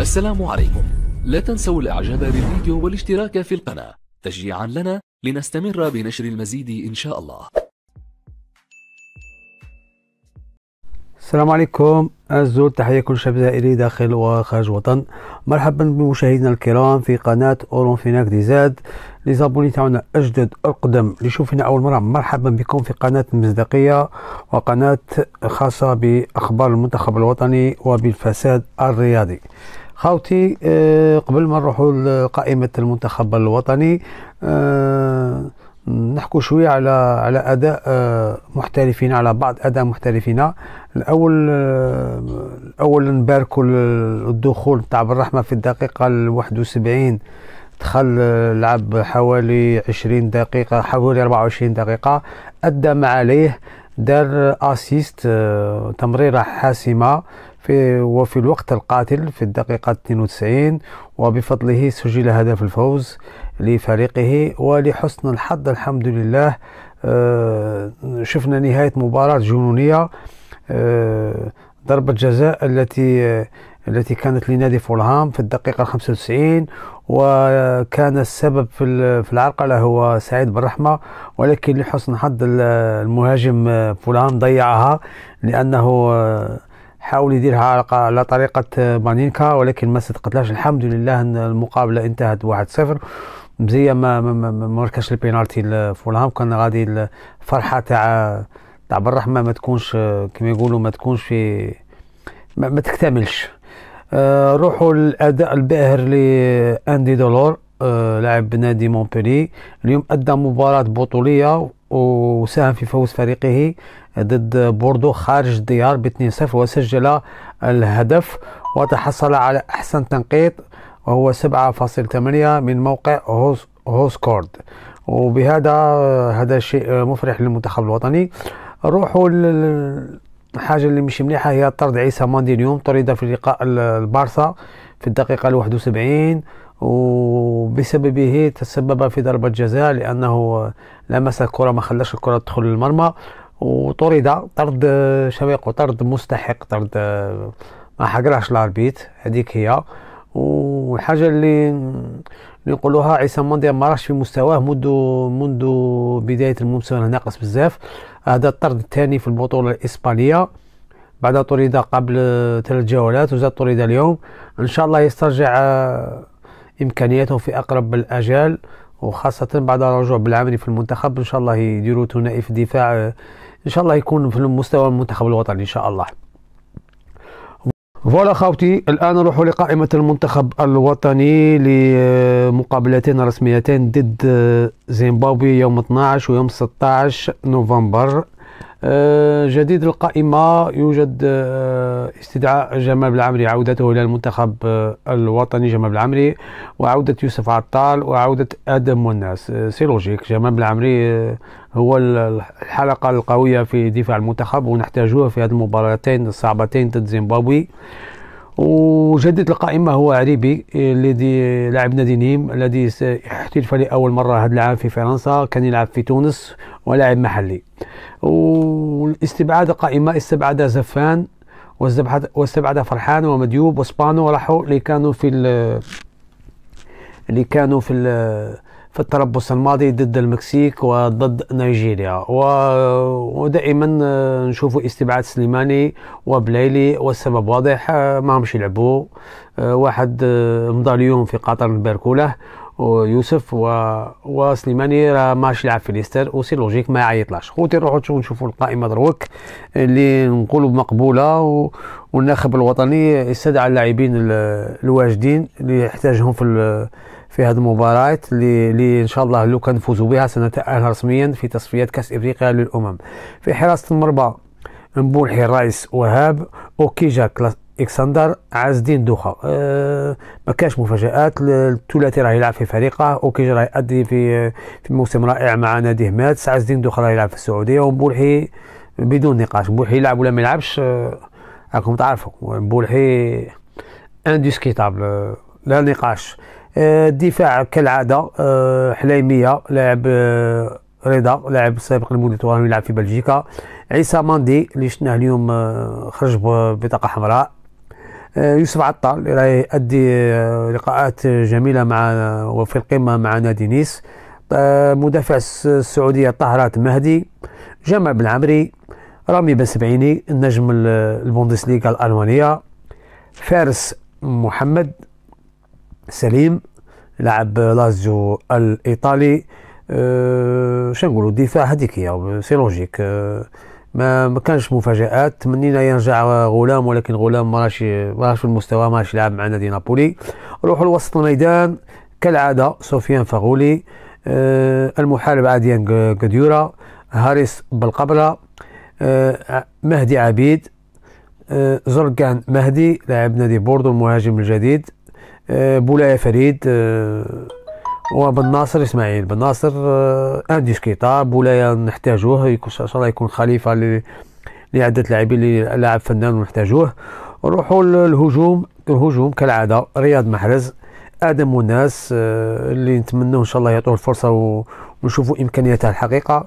السلام عليكم لا تنسوا الاعجاب بالفيديو والاشتراك في القناة تشجيعا لنا لنستمر بنشر المزيد إن شاء الله السلام عليكم الزول تحية كل شباب زائري داخل وخارج وطن مرحبا بمشاهدينا الكرام في قناة أورون فيناك ديزاد لزابوني تاعنا أجدد أقدم اللي شوفنا أول مرة مرحبا بكم في قناة المصداقية وقناة خاصة بأخبار المنتخب الوطني وبالفساد الرياضي خاوتي آه، قبل ما نروحوا لقائمه المنتخب الوطني آه، نحكوا شويه على على اداء آه، محترفين على بعض اداء محترفين الاول الاول نباركوا الدخول تاع بالرحمه في الدقيقه ال 71 دخل لعب حوالي 20 دقيقة حوالي 24 دقيقة أدى ما عليه دار اسيست تمريرة حاسمة في وفي الوقت القاتل في الدقيقة 92 وبفضله سجل هدف الفوز لفريقه ولحسن الحظ الحمد لله آه، شفنا نهاية مباراة جنونية آه، ضربة جزاء التي آه، التي كانت لنادي فولهام في الدقيقة 95 وكان السبب في في العرقلة هو سعيد بالرحمة ولكن لحسن حظ المهاجم فولهام ضيعها لأنه حاول يديرها على طريقة مانينكا ولكن ما صدقتلاش الحمد لله ان المقابلة انتهت واحد صفر مزية ما ما مركش البينالتي لفولهام كان غادي الفرحة تاع تاع بالرحمة ما تكونش كما يقولوا ما تكونش في ما, ما تكتملش آه، روحوا للاداء الباهر لاندي دولور آه، لاعب نادي مونبولي اليوم ادى مباراة بطولية وساهم في فوز فريقه ضد بوردو خارج الديار ب 2-0 وسجل الهدف وتحصل على أحسن تنقيط وهو 7.8 من موقع هوسكورد وبهذا هذا شيء مفرح للمنتخب الوطني نروحوا الحاجة اللي مش مليحة هي طرد عيسى ماندي اليوم طرد في لقاء البارسا في الدقيقة 71 وبسببه تسبب في ضربة جزاء لأنه لمس الكرة ما خلاش الكرة تدخل المرمى وطرد طرد شويق وطرد مستحق طرد ما حقراش الاربيت هذيك هي والحاجة اللي نقولوها عصام ماندي ما راهش في مستواه منذ منذ بداية الموسم ناقص بزاف هذا الطرد الثاني في البطولة الإسبانية بعد طرد قبل ثلاث جولات وزاد طرد اليوم إن شاء الله يسترجع امكانياتهم في أقرب الأجال وخاصة بعد الرجوع بالعمل في المنتخب إن شاء الله يديروا ثنائي في الدفاع إن شاء الله يكون في المستوى المنتخب الوطني إن شاء الله فوالا خاوتي الآن نروح لقائمة المنتخب الوطني لمقابلتين رسميتين ضد زيمبابوي يوم 12 ويوم 16 نوفمبر آه، جديد القائمة يوجد آه، استدعاء جمال العمري عودته إلى المنتخب آه، الوطني جمال العمري وعودة يوسف عطال وعودة آدم والناس سي لوجيك جمال العمري هو الحلقة القوية في دفاع المنتخب ونحتاجوه في هذه المباراتين الصعبتين ضد زيمبابوي وجديد القائمة هو عريبي الذي لاعب نادي نيم الذي سيحتلف لأول مرة هذا العام في فرنسا كان يلعب في تونس ولاعب محلي والاستبعاد القائمة استبعد زفان واستبعد فرحان ومديوب وسبانو راحوا اللي كانوا في اللي كانوا في في التربص الماضي ضد المكسيك وضد نيجيريا ودائما آه، نشوفوا استبعاد سليماني وبليلي والسبب واضح آه، ما همش يلعبوا آه، واحد مضى اليوم في قطر البركولة ويوسف و... وسليماني راه ماش يلعب في ليستر وسي لوجيك ما يعيطلاش خوتي نروحو نشوفوا القائمه دروك اللي نقولوا مقبوله و... والناخب الوطني استدعى اللاعبين الواجدين اللي يحتاجهم في ال... في هذه المباراة اللي ان شاء الله لو كان نفوزوا بها سنتأهل رسميا في تصفيات كأس افريقيا للامم في حراسة المرمى مبولحي الرئيس وهاب اوكيجا اكسندر عز الدين دوخه أه ما كاش مفاجات الثلاثي راه يلعب في فريقه اوكيجا راه يأدي في في موسم رائع مع ناديه ماتس عز الدين دوخه راه يلعب في السعوديه ومبولحي بدون نقاش مبولحي يلعب ولا ما يلعبش آه، راكم أه تعرفوا مبولحي انديسكيتابل لا نقاش آه، الدفاع كالعاده آه، حليميه لاعب آه، رضا لاعب سابق لمده وهو يلعب في بلجيكا عيسى ماندي اللي شفناه اليوم خرج بطاقه حمراء يوسف عطار اللي راه يؤدي لقاءات جميله مع وفي القمه مع نادي نيس مدافع السعوديه طهرات مهدي جمال بن عمري رامي بن سبعيني النجم البوندسليغا الالمانيه فارس محمد سليم لاعب لازيو الايطالي أه شنو نقولوا الدفاع هذيك هي سي لوجيك أه ما ما كانش مفاجات تمنينا يرجع غلام ولكن غلام ماشي ماشي في المستوى ماشي يلعب مع نادي نابولي روحوا لوسط الميدان كالعاده سفيان فاغولي أه المحارب عاديان قديورا هاريس بالقبرة أه مهدي عبيد أه زرقان مهدي لاعب نادي بوردو المهاجم الجديد آه، بولايه فريد آه، وبن ناصر اسماعيل بن ناصر ان آه، ديسكيتار بولايه نحتاجوه ان شاء الله يكون خليفه لعده لاعبين اللي لاعب فنان ونحتاجوه نروحوا للهجوم الهجوم كالعاده رياض محرز ادم وناس اللي نتمنوا ان شاء الله يعطوه الفرصه ونشوفوا امكانياته الحقيقه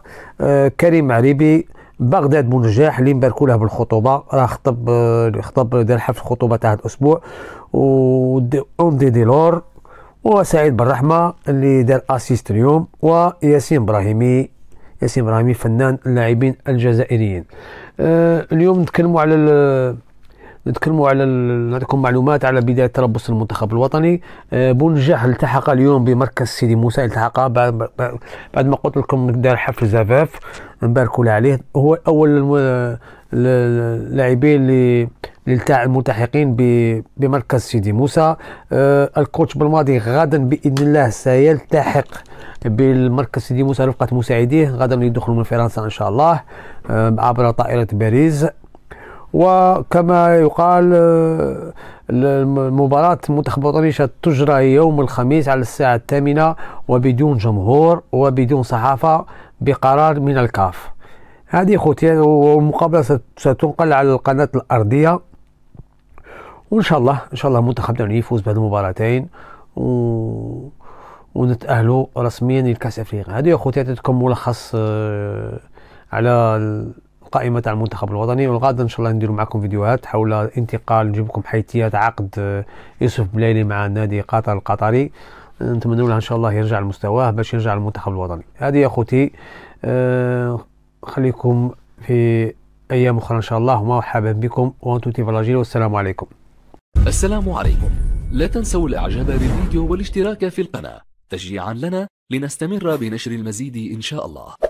كريم عريبي بغداد منجاح اللي مباركوا له بالخطوبه راه خطب خطب دار حفل خطوبه تاع الاسبوع اسبوع دي ديلور وسعيد بالرحمه اللي دار اسيست اليوم وياسين ابراهيمي ياسين ابراهيمي فنان اللاعبين الجزائريين آه اليوم نتكلموا على نتكلموا على نعطيكم معلومات على بدايه تربص المنتخب الوطني آه بونجاح التحق اليوم بمركز سيدي موسى التحق بعد ما قلت لكم دار حفل زفاف نباركوا له عليه هو اول اللاعبين اللي للتاع الملتحقين بمركز سيدي موسى آه الكوتش بالماضي غدا باذن الله سيلتحق بالمركز سيدي موسى رفقه مساعديه غدا يدخلوا من فرنسا ان شاء الله آه عبر طائره باريس وكما يقال آه، مباراة منتخب الوطني تجرى يوم الخميس على الساعة الثامنة وبدون جمهور وبدون صحافة بقرار من الكاف هذه خوتي ومقابلة ستنقل على القناة الأرضية وإن شاء الله إن شاء الله الوطني يفوز بهذه المباراتين و... ونتأهلوا رسميا لكأس أفريقيا هذه يا خوتي عطيتكم ملخص آه، على قائمه تاع المنتخب الوطني والغدا ان شاء الله نديروا معكم فيديوهات حول انتقال نجيب لكم حيثيات عقد آه، يوسف بلايلي مع نادي قطر القطري نتمنوا له ان شاء الله يرجع لمستواه باش يرجع للمنتخب الوطني هذه يا اخوتي آه، خليكم في ايام اخرى ان شاء الله ومرحبا بكم وانتم فلاجيل والسلام عليكم السلام عليكم لا تنسوا الاعجاب بالفيديو والاشتراك في القناه تشجيعا لنا لنستمر بنشر المزيد ان شاء الله